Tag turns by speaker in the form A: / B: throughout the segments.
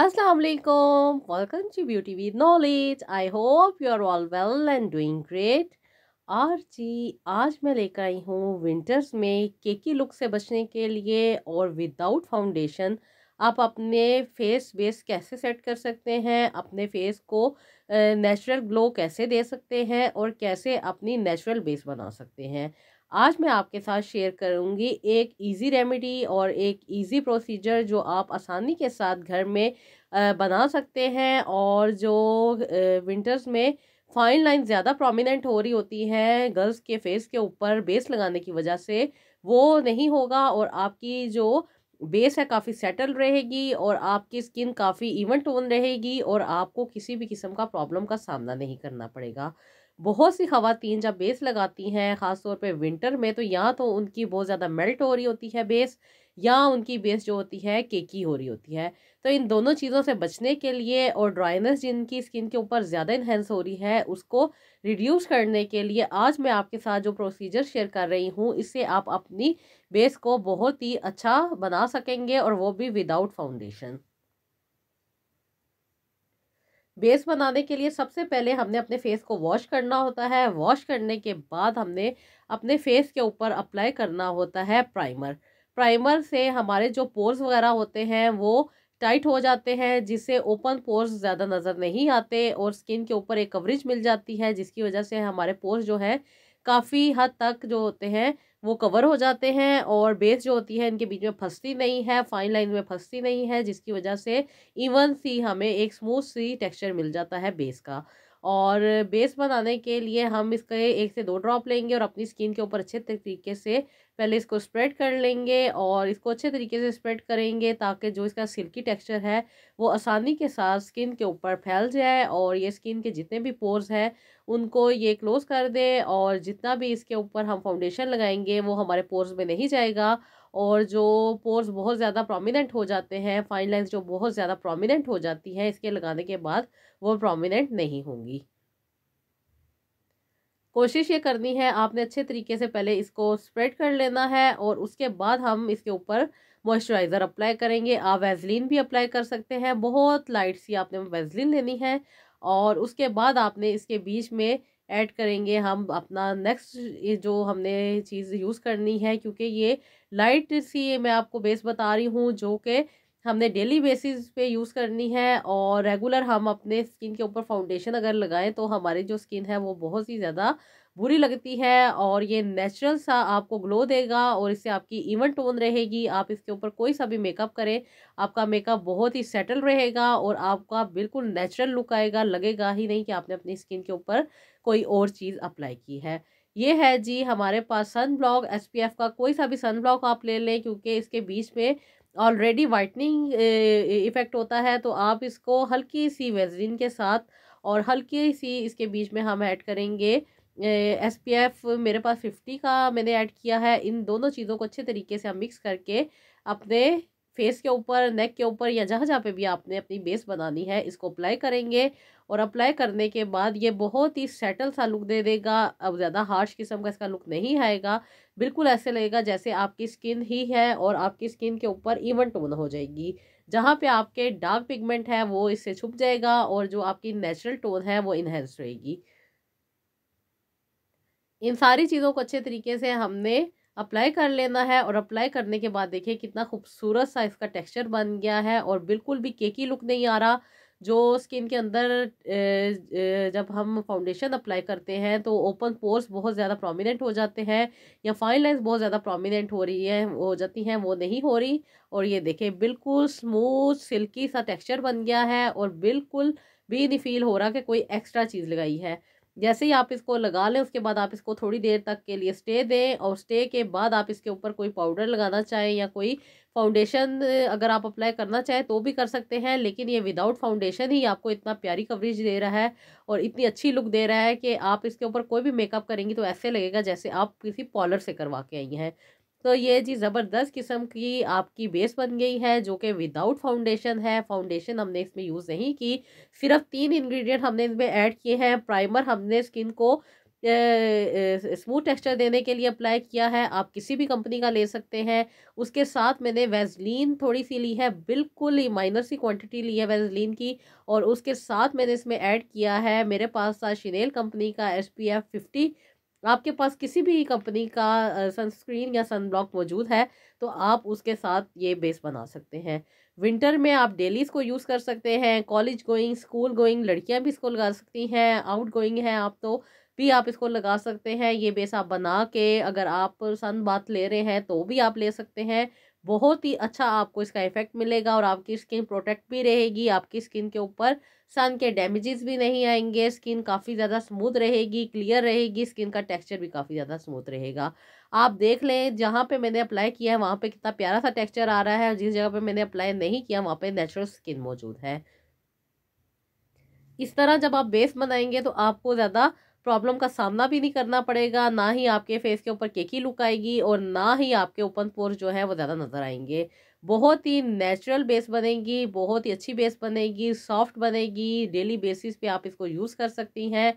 A: Assalamualaikum. Welcome to Beauty with Knowledge. I hope you are all well and doing great. आर जी आज मैं लेकर आई हूँ विंटर्स में केकी लुक से बचने के लिए और विदाउट फाउंडेशन आप अपने फेस बेस कैसे सेट कर सकते हैं अपने फेस को नेचुरल ग्लो कैसे दे सकते हैं और कैसे अपनी नेचुरल बेस बना सकते हैं आज मैं आपके साथ शेयर करूंगी एक इजी रेमेडी और एक इजी प्रोसीजर जो आप आसानी के साथ घर में बना सकते हैं और जो विंटर्स में फाइन लाइन ज़्यादा प्रोमिनेंट हो रही होती हैं गर्ल्स के फेस के ऊपर बेस लगाने की वजह से वो नहीं होगा और आपकी जो बेस है काफ़ी सेटल रहेगी और आपकी स्किन काफ़ी इवन टोन रहेगी और आपको किसी भी किस्म का प्रॉब्लम का सामना नहीं करना पड़ेगा बहुत सी खातन जब बेस लगाती हैं ख़ासतौर पर विंटर में तो या तो उनकी बहुत ज़्यादा मेल्ट हो रही होती है बेस या उनकी बेस जो होती है केकी हो रही होती है तो इन दोनों चीज़ों से बचने के लिए और ड्राइनेस जिनकी स्किन के ऊपर ज़्यादा इन्हेंस हो रही है उसको रिड्यूस करने के लिए आज मैं आपके साथ जो प्रोसीजर शेयर कर रही हूँ इससे आप अपनी बेस को बहुत ही अच्छा बना सकेंगे और वो भी विदाउट फाउंडेशन बेस बनाने के लिए सबसे पहले हमने अपने फेस को वॉश करना होता है वॉश करने के बाद हमने अपने फेस के ऊपर अप्लाई करना होता है प्राइमर प्राइमर से हमारे जो पोर्स वगैरह होते हैं वो टाइट हो जाते हैं जिससे ओपन पोर्स ज़्यादा नज़र नहीं आते और स्किन के ऊपर एक कवरेज मिल जाती है जिसकी वजह से हमारे पोर्स जो है काफ़ी हद तक जो होते हैं वो कवर हो जाते हैं और बेस जो होती है इनके बीच में फंसती नहीं है फाइन लाइन में फंसती नहीं है जिसकी वजह से इवन सी हमें एक स्मूथ सी टेक्सचर मिल जाता है बेस का और बेस बनाने के लिए हम इसके एक से दो ड्रॉप लेंगे और अपनी स्किन के ऊपर अच्छे तरीके से पहले इसको स्प्रेड कर लेंगे और इसको अच्छे तरीके से स्प्रेड करेंगे ताकि जो इसका सिल्की टेक्सचर है वो आसानी के साथ स्किन के ऊपर फैल जाए और ये स्किन के जितने भी पोर्स हैं उनको ये क्लोज़ कर दे और जितना भी इसके ऊपर हम फाउंडेशन लगाएंगे वो हमारे पोर्स में नहीं जाएगा और जो पोर्स बहुत ज़्यादा प्रोमिनेंट हो जाते हैं फाइन लाइन्स जो बहुत ज़्यादा प्रोमिनेंट हो जाती हैं इसके लगाने के बाद वो प्रोमिनेंट नहीं होंगी कोशिश ये करनी है आपने अच्छे तरीके से पहले इसको स्प्रेड कर लेना है और उसके बाद हम इसके ऊपर मॉइस्चराइज़र अप्लाई करेंगे आप वेजलिन भी अप्लाई कर सकते हैं बहुत लाइट सी आपने वेजलिन लेनी है और उसके बाद आपने इसके बीच में ऐड करेंगे हम अपना नेक्स्ट ये जो हमने चीज़ यूज़ करनी है क्योंकि ये लाइट सी मैं आपको बेस बता रही हूँ जो कि हमने डेली बेसिस पे यूज़ करनी है और रेगुलर हम अपने स्किन के ऊपर फाउंडेशन अगर लगाएं तो हमारी जो स्किन है वो बहुत ही ज़्यादा बुरी लगती है और ये नेचुरल सा आपको ग्लो देगा और इससे आपकी इवन टोन रहेगी आप इसके ऊपर कोई सा भी मेकअप करें आपका मेकअप बहुत ही सेटल रहेगा और आपका बिल्कुल नेचुरल लुक आएगा लगेगा ही नहीं कि आपने अपनी स्किन के ऊपर कोई और चीज़ अप्लाई की है ये है जी हमारे पास सन ब्लॉक एस का कोई सा भी सन ब्लॉक आप ले लें क्योंकि इसके बीच में ऑलरेडी वाइटनिंग इफ़ेक्ट होता है तो आप इसको हल्की सी वेजरीन के साथ और हल्की सी इसके बीच में हम ऐड करेंगे एस पी एफ मेरे पास फिफ्टी का मैंने ऐड किया है इन दोनों चीज़ों को अच्छे तरीके से हम मिक्स करके अपने फेस के ऊपर नेक के ऊपर या जहाँ जहाँ पे भी आपने अपनी बेस बनानी है इसको अप्लाई करेंगे और अप्लाई करने के बाद ये बहुत ही सेटल सा लुक दे देगा अब ज़्यादा हार्श किस्म का इसका लुक नहीं आएगा बिल्कुल ऐसे लगेगा जैसे आपकी स्किन ही है और आपकी स्किन के ऊपर इवन टोन हो जाएगी जहाँ पे आपके डार्क पिगमेंट है वो इससे छुप जाएगा और जो आपकी नेचुरल टोन है वो इन्हेंस रहेगी इन सारी चीज़ों को अच्छे तरीके से हमने अप्लाई कर लेना है और अप्लाई करने के बाद देखिए कितना खूबसूरत सा इसका टेक्सचर बन गया है और बिल्कुल भी केकी लुक नहीं आ रहा जो स्किन के अंदर जब हम फाउंडेशन अप्लाई करते हैं तो ओपन पोर्स बहुत ज़्यादा प्रोमिनेंट हो जाते हैं या फाइन लाइंस बहुत ज़्यादा प्रोमिनेंट हो रही है हो जाती हैं वो नहीं हो रही और ये देखें बिल्कुल स्मूथ सिल्की सा टेक्सचर बन गया है और बिल्कुल भी नहीं फील हो रहा कि कोई एक्स्ट्रा चीज़ लगाई है जैसे ही आप इसको लगा लें उसके बाद आप इसको थोड़ी देर तक के लिए स्टे दें और स्टे के बाद आप इसके ऊपर कोई पाउडर लगाना चाहें या कोई फाउंडेशन अगर आप अप्लाई करना चाहें तो भी कर सकते हैं लेकिन ये विदाउट फाउंडेशन ही आपको इतना प्यारी कवरेज दे रहा है और इतनी अच्छी लुक दे रहा है कि आप इसके ऊपर कोई भी मेकअप करेंगी तो ऐसे लगेगा जैसे आप किसी पॉलर से करवा के आई हैं तो ये जी ज़बरदस्त किस्म की आपकी बेस बन गई है जो कि विदाउट फाउंडेशन है फाउंडेशन हमने इसमें यूज़ नहीं की सिर्फ तीन इंग्रेडिएंट हमने इसमें ऐड किए हैं प्राइमर हमने स्किन को स्मूथ टेक्सचर देने के लिए अप्लाई किया है आप किसी भी कंपनी का ले सकते हैं उसके साथ मैंने वेजलिन थोड़ी सी ली है बिल्कुल ही माइनर सी क्वांटिटी ली है वेजलिन की और उसके साथ मैंने इसमें ऐड किया है मेरे पास था शिनेल कंपनी का एस पी एफ फिफ्टी आपके पास किसी भी कंपनी का सनस्क्रीन या सनब्लॉक मौजूद है तो आप उसके साथ ये बेस बना सकते हैं विंटर में आप डेली इसको यूज़ कर सकते हैं कॉलेज गोइंग स्कूल गोइंग लड़कियां भी इसको लगा सकती हैं आउट गोइंग हैं आप तो भी आप इसको लगा सकते हैं ये बेस आप बना के अगर आप सन बात ले रहे हैं तो भी आप ले सकते हैं बहुत ही अच्छा आपको इसका इफेक्ट मिलेगा और आपकी स्किन प्रोटेक्ट भी रहेगी आपकी स्किन के ऊपर सन के डैमेजेस भी नहीं आएंगे स्किन काफ़ी ज़्यादा स्मूथ रहेगी क्लियर रहेगी स्किन का टेक्सचर भी काफ़ी ज़्यादा स्मूथ रहेगा आप देख लें जहाँ पे मैंने अप्लाई किया है वहाँ पे कितना प्यारा सा टेक्सचर आ रहा है और जिस जगह पे मैंने अप्लाई नहीं किया वहाँ पे नेचुरल स्किन मौजूद है इस तरह जब आप बेस बनाएंगे तो आपको ज़्यादा प्रॉब्लम का सामना भी नहीं करना पड़ेगा ना ही आपके फेस के ऊपर केकी लुक आएगी और ना ही आपके ओपन पोर्स जो है वो ज़्यादा नज़र आएंगे बहुत ही नेचुरल बेस बनेगी बहुत ही अच्छी बेस बनेगी सॉफ्ट बनेगी डेली बेसिस पे आप इसको यूज़ कर सकती हैं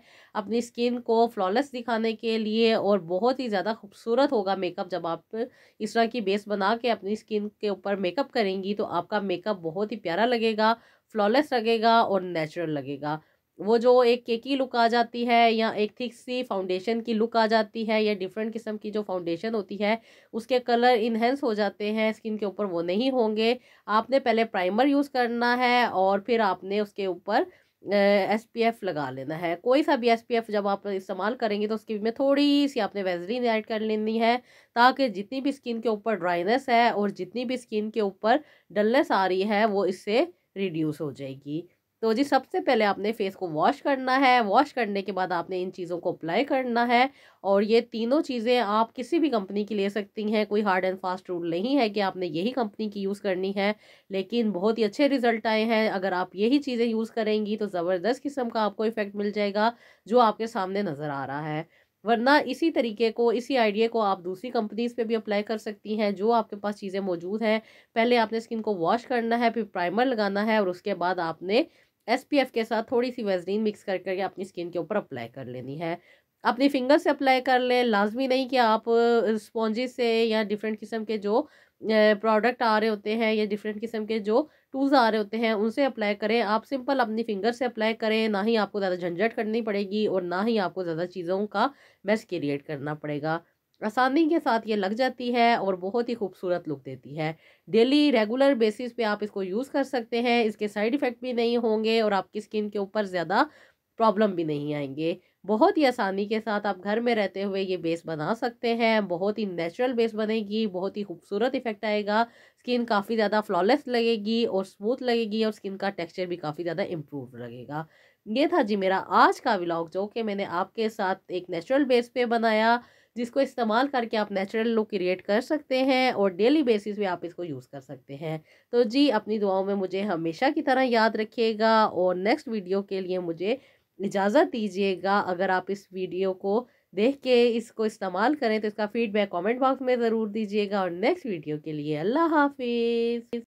A: अपनी स्किन को फ्लॉलेस दिखाने के लिए और बहुत ही ज़्यादा खूबसूरत होगा मेकअप जब आप इस तरह की बेस बना के अपनी स्किन के ऊपर मेकअप करेंगी तो आपका मेकअप बहुत ही प्यारा लगेगा फ्लॉलेस लगेगा और नेचुरल लगेगा वो जो एक केकी लुक आ जाती है या एक थिक सी फाउंडेशन की लुक आ जाती है या डिफरेंट किस्म की जो फाउंडेशन होती है उसके कलर इन्हेंस हो जाते हैं स्किन के ऊपर वो नहीं होंगे आपने पहले प्राइमर यूज़ करना है और फिर आपने उसके ऊपर एस पी एफ़ लगा लेना है कोई सा भी एस पी एफ़ जब आप इस्तेमाल करेंगे तो उसकी में थोड़ी सी आपने वेजरीन ऐड कर लेनी है ताकि जितनी भी स्किन के ऊपर ड्राइनेस है और जितनी भी स्किन के ऊपर डलनेस आ रही है वो इससे रिड्यूस हो जाएगी तो जी सबसे पहले आपने फेस को वॉश करना है वॉश करने के बाद आपने इन चीज़ों को अप्लाई करना है और ये तीनों चीज़ें आप किसी भी कंपनी की ले सकती हैं कोई हार्ड एंड फास्ट रूल नहीं है कि आपने यही कंपनी की यूज़ करनी है लेकिन बहुत ही अच्छे रिजल्ट आए हैं अगर आप यही चीज़ें यूज़ करेंगी तो ज़बरदस्त किस्म का आपको इफ़ेक्ट मिल जाएगा जो आपके सामने नज़र आ रहा है वरना इसी तरीके को इसी आइडिया को आप दूसरी कंपनीज़ पे भी अप्लाई कर सकती हैं जो आपके पास चीज़ें मौजूद हैं पहले आपने स्किन को वॉश करना है फिर प्राइमर लगाना है और उसके बाद आपने एसपीएफ के साथ थोड़ी सी वेजरीन मिक्स कर करके अपनी स्किन के ऊपर अप्लाई कर लेनी है अपनी फिंगर से अप्लाई कर लें लाजमी नहीं कि आप स्पॉन्जेस से या डिफरेंट किस्म के जो प्रोडक्ट आ रहे होते हैं या डिफरेंट किस्म के जो टूल्स आ रहे होते हैं उनसे अप्लाई करें आप सिंपल अपनी फिंगर से अप्लाई करें ना ही आपको ज़्यादा झंझट करनी पड़ेगी और ना ही आपको ज़्यादा चीज़ों का मैस क्रिएट करना पड़ेगा आसानी के साथ ये लग जाती है और बहुत ही खूबसूरत लुक देती है डेली रेगुलर बेसिस पे आप इसको यूज़ कर सकते हैं इसके साइड इफ़ेक्ट भी नहीं होंगे और आपकी स्किन के ऊपर ज़्यादा प्रॉब्लम भी नहीं आएंगे बहुत ही आसानी के साथ आप घर में रहते हुए ये बेस बना सकते हैं बहुत ही नेचुरल बेस बनेगी बहुत ही खूबसूरत इफेक्ट आएगा स्किन काफ़ी ज़्यादा फ्लॉलेस लगेगी और स्मूथ लगेगी और स्किन का टेक्सचर भी काफ़ी ज़्यादा इम्प्रूव लगेगा ये था जी मेरा आज का व्लॉग जो कि मैंने आपके साथ एक नेचुरल बेस पे बनाया जिसको इस्तेमाल करके आप नेचुरल लुक क्रिएट कर सकते हैं और डेली बेसिस पे आप इसको यूज़ कर सकते हैं तो जी अपनी दुआओं में मुझे हमेशा की तरह याद रखिएगा और नेक्स्ट वीडियो के लिए मुझे इजाज़त दीजिएगा अगर आप इस वीडियो को देख के इसको इस्तेमाल करें तो इसका फीडबैक कमेंट बॉक्स में ज़रूर दीजिएगा और नेक्स्ट वीडियो के लिए अल्लाह हाफिज़